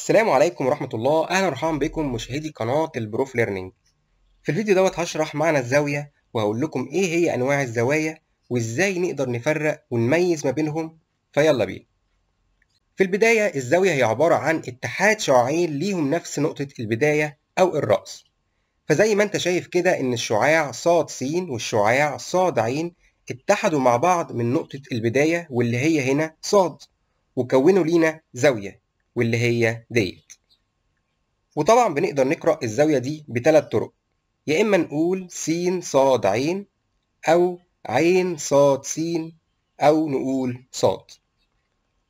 السلام عليكم ورحمة الله أهلا وسهلا بكم مشاهدي قناة البروف ليرنينج في الفيديو دوت هشرح معنى الزاوية وهقول لكم إيه هي أنواع الزوايا وإزاي نقدر نفرق ونميز ما بينهم فيلا بينا في البداية الزاوية هي عبارة عن اتحاد شعاعين ليهم نفس نقطة البداية أو الرأس فزي ما انت شايف كده إن الشعاع صاد س والشعاع صاد ع اتحدوا مع بعض من نقطة البداية واللي هي هنا صاد وكونوا لينا زاوية واللي هي ديت وطبعا بنقدر نقرأ الزاوية دي بثلاث طرق يا إما نقول س ص ع أو ع ص س أو نقول ص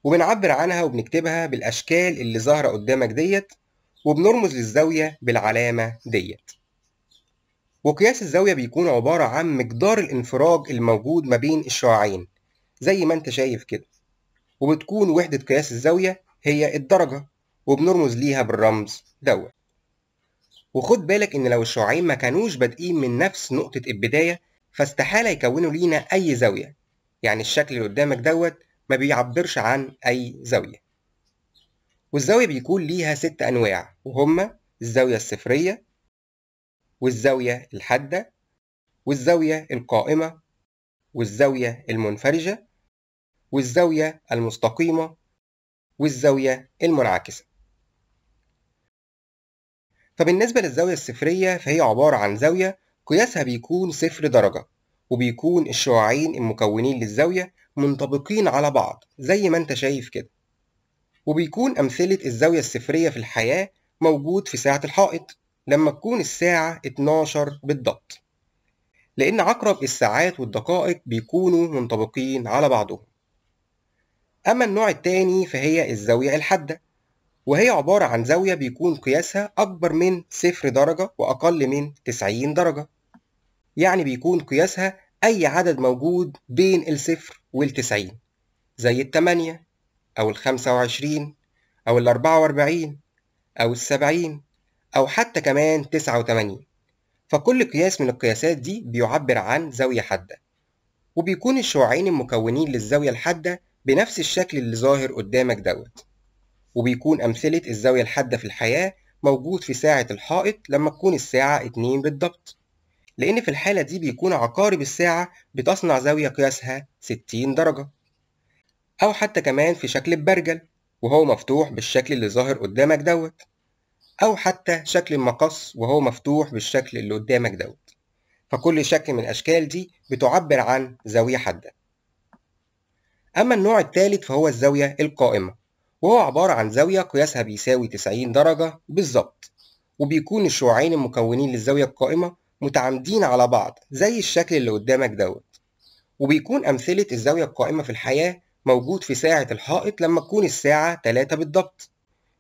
وبنعبر عنها وبنكتبها بالأشكال اللي ظاهرة قدامك ديت وبنرمز للزاوية بالعلامة ديت وقياس الزاوية بيكون عبارة عن مقدار الانفراج الموجود ما بين الشعاعين زي ما انت شايف كده وبتكون وحدة قياس الزاوية هي الدرجة وبنرمز ليها بالرمز دوت وخد بالك إن لو الشعاعين ما كانوش بادئين من نفس نقطة البداية فاستحالة يكونوا لينا أي زاوية يعني الشكل اللي قدامك دوت ما بيعبرش عن أي زاوية والزاوية بيكون ليها ست أنواع وهما الزاوية الصفرية والزاوية الحادة والزاوية القائمة والزاوية المنفرجة والزاوية المستقيمة والزاوية المنعكسة فبالنسبة للزاوية الصفرية فهي عبارة عن زاوية قياسها بيكون صفر درجة وبيكون الشعاعين المكونين للزاوية منطبقين على بعض زي ما انت شايف كده وبيكون أمثلة الزاوية الصفرية في الحياة موجود في ساعة الحائط لما تكون الساعة 12 بالضبط لأن عقرب الساعات والدقائق بيكونوا منطبقين على بعضهم أما النوع التاني فهي الزاوية الحادة وهي عبارة عن زاوية بيكون قياسها أكبر من صفر درجة وأقل من 90 درجة يعني بيكون قياسها أي عدد موجود بين الصفر والتسعين زي التمانية أو الخمسة وعشرين أو الأربعة وأربعين أو السبعين أو حتى كمان تسعة وتمانين فكل قياس من القياسات دي بيعبر عن زاوية حادة وبيكون الشعاعين المكونين للزاوية الحادة بنفس الشكل اللي ظاهر قدامك دوت وبيكون أمثلة الزاوية الحادة في الحياة موجود في ساعة الحائط لما تكون الساعة 2 بالضبط لأن في الحالة دي بيكون عقارب الساعة بتصنع زاوية قياسها 60 درجة أو حتى كمان في شكل البرجل وهو مفتوح بالشكل اللي ظاهر قدامك دوت أو حتى شكل المقص وهو مفتوح بالشكل اللي قدامك دوت فكل شكل من الأشكال دي بتعبر عن زاوية حادة أما النوع الثالث فهو الزاوية القائمة وهو عبارة عن زاوية قياسها بيساوي 90 درجة بالظبط وبيكون الشعاعين المكونين للزاوية القائمة متعامدين على بعض زي الشكل اللي قدامك دوت وبيكون أمثلة الزاوية القائمة في الحياة موجود في ساعة الحائط لما تكون الساعة 3 بالضبط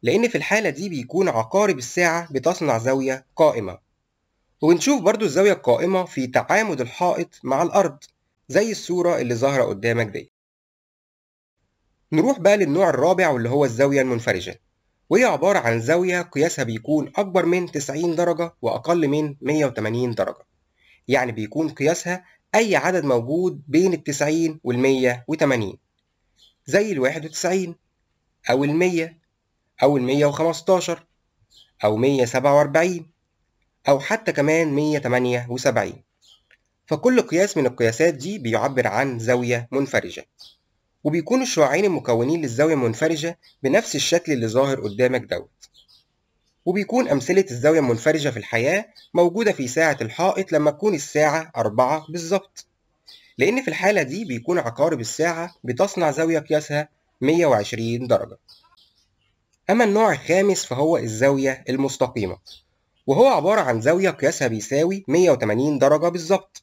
لأن في الحالة دي بيكون عقارب الساعة بتصنع زاوية قائمة وبنشوف برضو الزاوية القائمة في تعامد الحائط مع الأرض زي الصورة اللي ظاهرة قدامك دي نروح بقى للنوع الرابع واللي هو الزاوية المنفرجة وهي عبارة عن زاوية قياسها بيكون أكبر من 90 درجة وأقل من 180 درجة يعني بيكون قياسها أي عدد موجود بين ال 90 وال 180 زي ال 91 أو ال 100 أو ال 115 أو 147 أو حتى كمان 178 فكل قياس من القياسات دي بيعبر عن زاوية منفرجة وبيكون الشعاعين المكونين للزاوية منفرجة بنفس الشكل اللي ظاهر قدامك دوت وبيكون أمثلة الزاوية المنفرجة في الحياة موجودة في ساعة الحائط لما تكون الساعة أربعة بالظبط لأن في الحالة دي بيكون عقارب الساعة بتصنع زاوية قياسها 120 درجة أما النوع الخامس فهو الزاوية المستقيمة وهو عبارة عن زاوية قياسها بيساوي 180 درجة بالظبط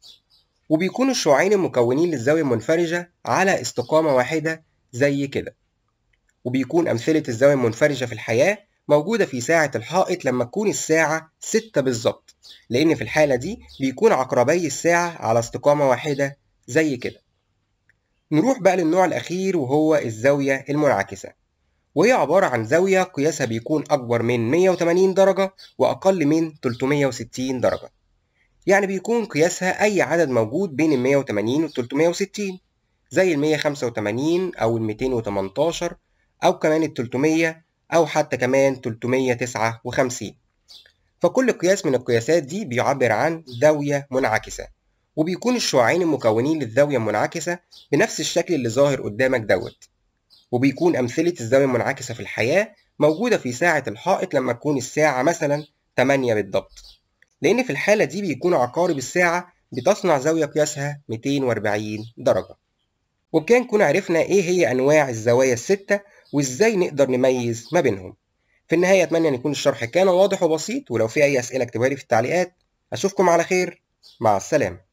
وبيكون الشعاعين المكونين للزاوية المنفرجة على استقامة واحدة زي كده وبيكون أمثلة الزاوية المنفرجة في الحياة موجودة في ساعة الحائط لما تكون الساعة 6 بالظبط لأن في الحالة دي بيكون عقربي الساعة على استقامة واحدة زي كده نروح بقى للنوع الأخير وهو الزاوية المنعكسة وهي عبارة عن زاوية قياسها بيكون أكبر من 180 درجة وأقل من 360 درجة يعني بيكون قياسها أي عدد موجود بين ال 180 وال 360 زي خمسة 185 أو ال 218 أو كمان التلتمية 300 أو حتى كمان 359 فكل قياس من القياسات دي بيعبر عن زاوية منعكسة وبيكون الشعاعين المكونين للزاوية المنعكسة بنفس الشكل اللي ظاهر قدامك دوت وبيكون أمثلة الزاوية المنعكسة في الحياة موجودة في ساعة الحائط لما تكون الساعة مثلا 8 بالضبط لأن في الحالة دي بيكون عقارب الساعة بتصنع زاوية قياسها 240 درجة وبكده نكون عرفنا إيه هي أنواع الزوايا الستة وإزاي نقدر نميز ما بينهم في النهاية أتمنى أن يكون الشرح كان واضح وبسيط ولو في أي أسئلة اكتبها لي في التعليقات أشوفكم على خير مع السلامة